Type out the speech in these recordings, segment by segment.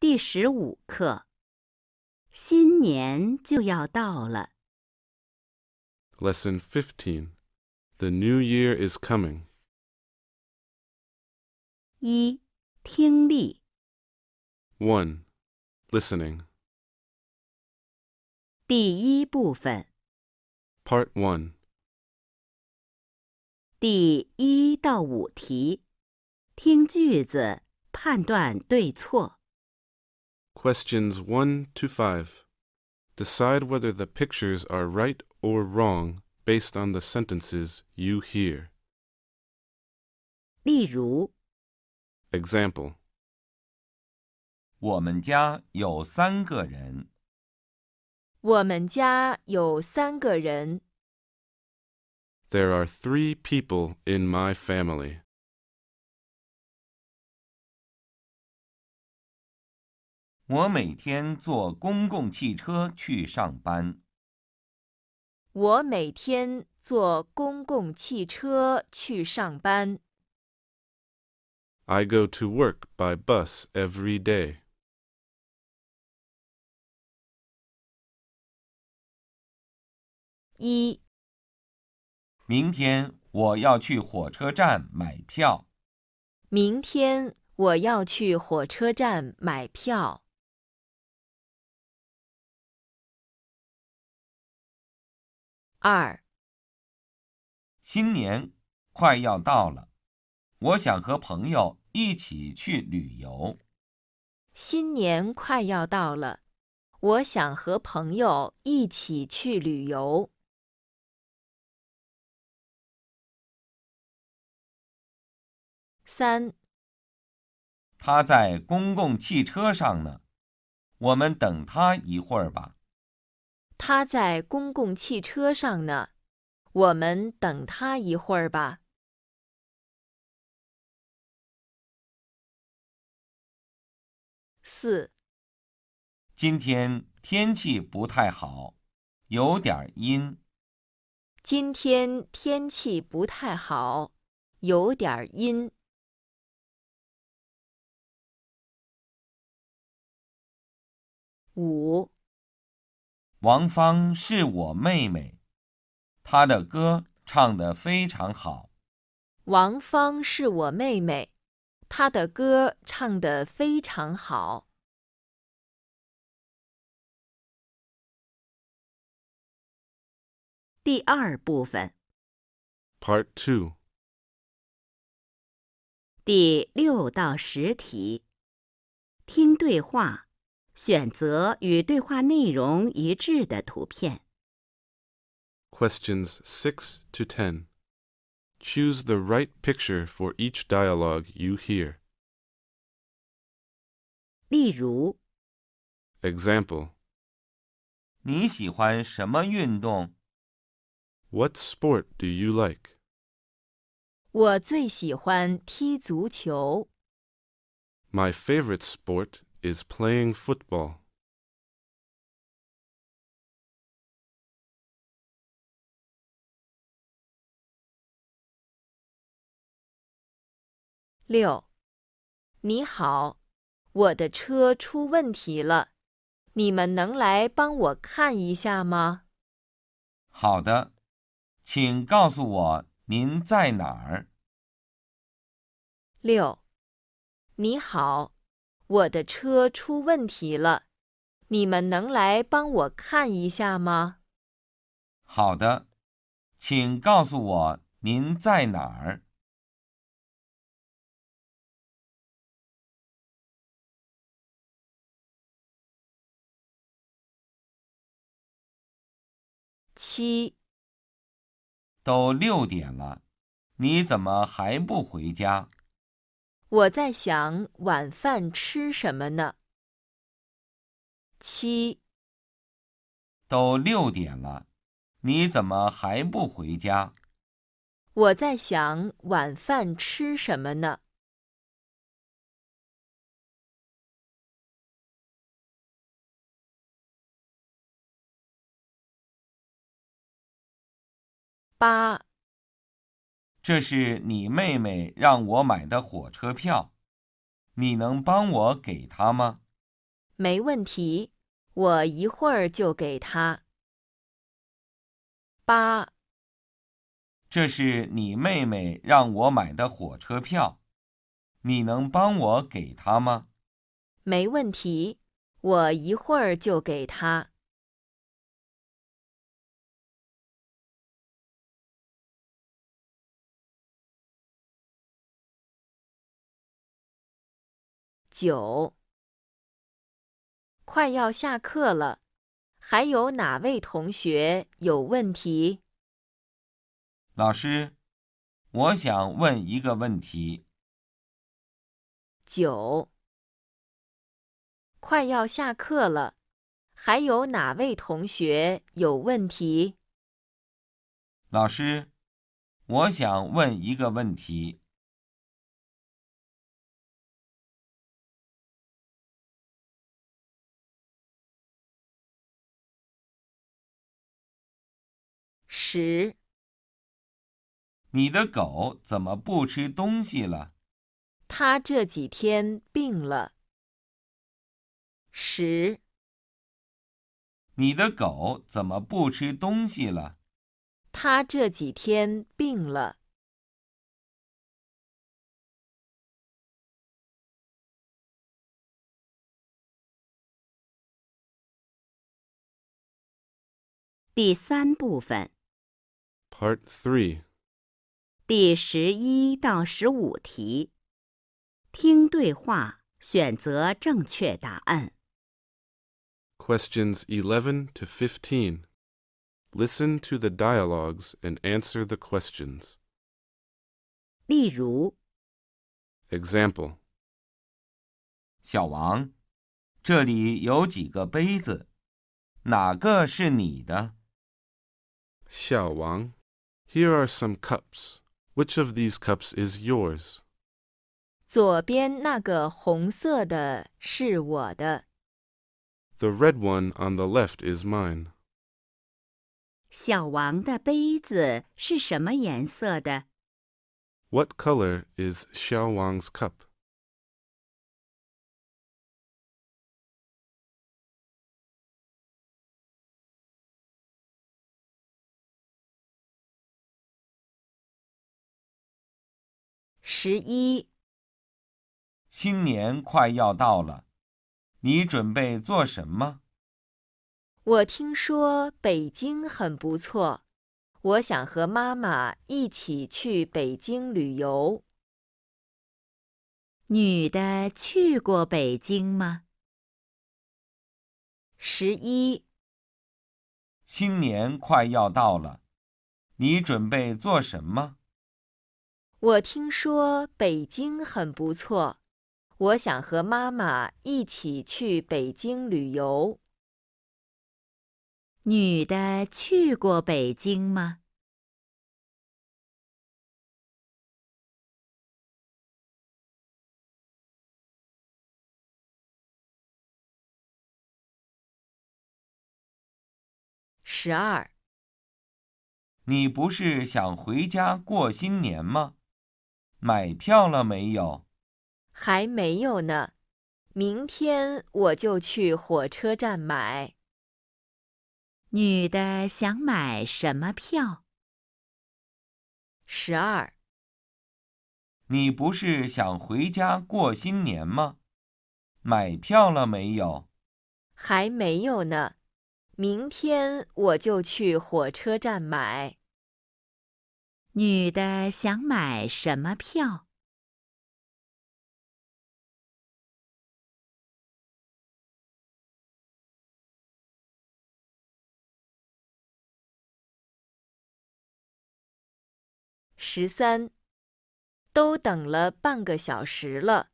第十五课，新年就要到了。Lesson fifteen, the new year is coming. 一，听力。One, listening. 第一部分。Part one. 第一到五题，听句子，判断对错。Questions 1 to 5. Decide whether the pictures are right or wrong based on the sentences you hear. 例如 Example 我们家有三个人。我们家有三个人。There are three people in my family. 我每天坐公共汽车去上班。我每天坐公共汽车去上班。I go to work by bus every day. 一，明天我要去火车站买票。明天我要去火车站买票。二，新年快要到了，我想和朋友一起去旅游。新年快要到了，我想和朋友一起去旅游。三，他在公共汽车上呢，我们等他一会儿吧。他在公共汽车上呢，我们等他一会儿吧。四。今天天气不太好，有点阴。今天天气不太好，有点阴。五。王芳是我妹妹，她的歌唱得非常好。王芳是我妹妹，她的歌唱得非常好。第二部分，Part two，第六到十题，听对话。选择与对话内容一致的图片。Questions 6 to 10. Choose the right picture for each dialogue you hear. 例如 Example 你喜欢什么运动？What sport do you like? 我最喜欢踢足球。My favorite sport is playing football. Liu. 你好，我的车出问题了，你们能来帮我看一下吗？好的，请告诉我您在哪儿。六，你好，我的车出问题了，你们能来帮我看一下吗？好的，请告诉我您在哪儿。七。都六点了，你怎么还不回家？我在想晚饭吃什么呢？七。都六点了，你怎么还不回家？我在想晚饭吃什么呢？八。这是你妹妹让我买的火车票，你能帮我给她吗？没问题，我一会儿就给她。八。这是你妹妹让我买的火车票，你能帮我给她吗？没问题，我一会儿就给她。九，快要下课了，还有哪位同学有问题？老师，我想问一个问题。九，快要下课了，还有哪位同学有问题？老师，我想问一个问题。十，你的狗怎么不吃东西了？它这几天病了。十，你的狗怎么不吃东西了？它这几天病了。第三部分。Part Three，第十一到十五题，听对话，选择正确答案。Questions eleven to fifteen. Listen to the dialogues and answer the questions. 例如小王，这里有几个杯子，哪个是你的？小王 here are some cups. Which of these cups is yours? 左边那个红色的是我的。The red one on the left is mine. What color is Xiao Wang's cup? 十一，新年快要到了，你准备做什么？我听说北京很不错，我想和妈妈一起去北京旅游。女的去过北京吗？十一，新年快要到了，你准备做什么？我听说北京很不错，我想和妈妈一起去北京旅游。女的去过北京吗？十二，你不是想回家过新年吗？买票了没有？还没有呢，明天我就去火车站买。女的想买什么票？十二。你不是想回家过新年吗？买票了没有？还没有呢，明天我就去火车站买。女的想买什么票？十三，都等了半个小时了，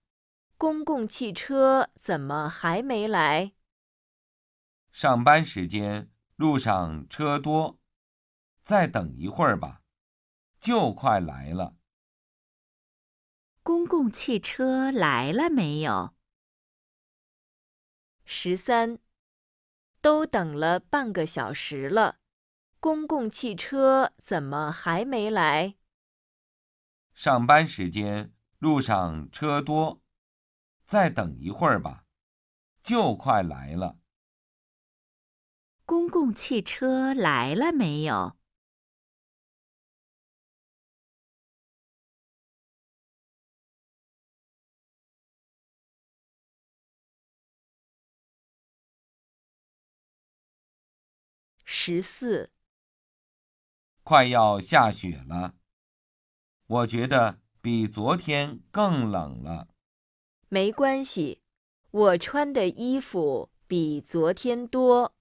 公共汽车怎么还没来？上班时间路上车多，再等一会儿吧。就快来了。公共汽车来了没有？十三，都等了半个小时了，公共汽车怎么还没来？上班时间路上车多，再等一会儿吧，就快来了。公共汽车来了没有？十四，快要下雪了。我觉得比昨天更冷了。没关系，我穿的衣服比昨天多。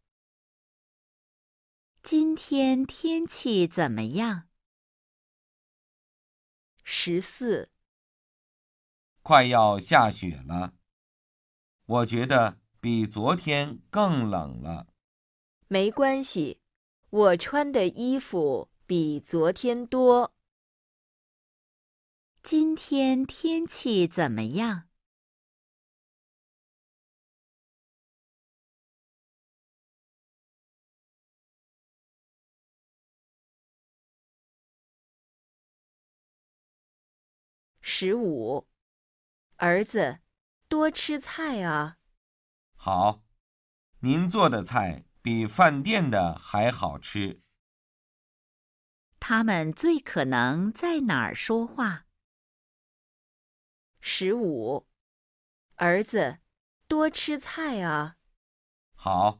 今天天气怎么样？十四，快要下雪了。我觉得比昨天更冷了。没关系，我穿的衣服比昨天多。今天天气怎么样？十五，儿子，多吃菜啊！好，您做的菜。比饭店的还好吃。他们最可能在哪儿说话？十五，儿子，多吃菜啊！好，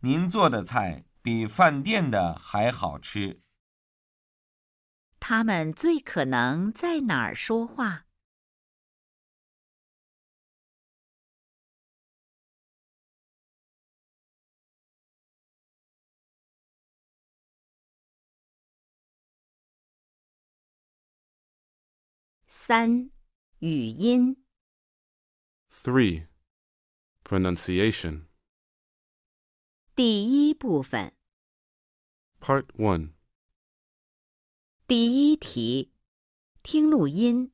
您做的菜比饭店的还好吃。他们最可能在哪儿说话？三、语音。Three, pronunciation. 第一部分，Part one. 第一题，听录音，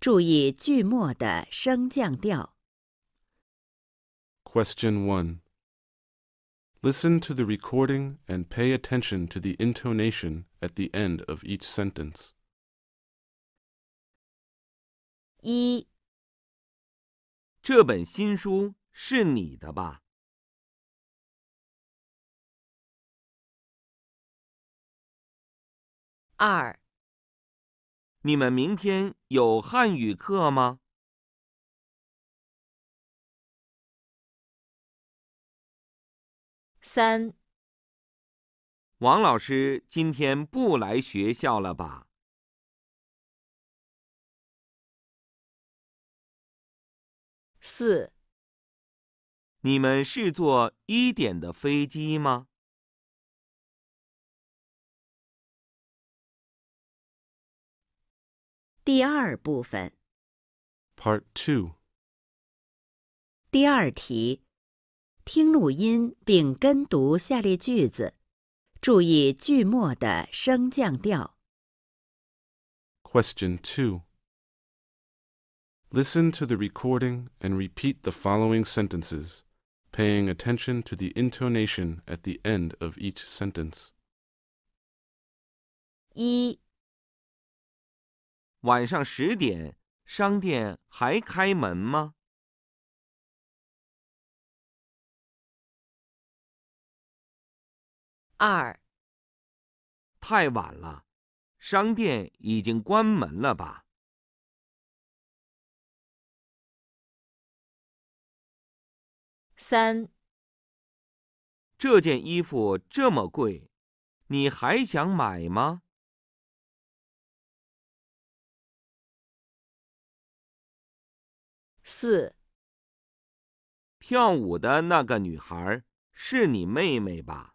注意句末的升降调。Question one. Listen to the recording and pay attention to the intonation at the end of each sentence. 一，这本新书是你的吧？二，你们明天有汉语课吗？三，王老师今天不来学校了吧？四，你们是坐一点的飞机吗？第二部分，Part Two。第二题，听录音并跟读下列句子，注意句末的升降调。Question Two。Listen to the recording and repeat the following sentences, paying attention to the intonation at the end of each sentence. 一，晚上十点，商店还开门吗？二，太晚了，商店已经关门了吧？三，这件衣服这么贵，你还想买吗？四，跳舞的那个女孩是你妹妹吧？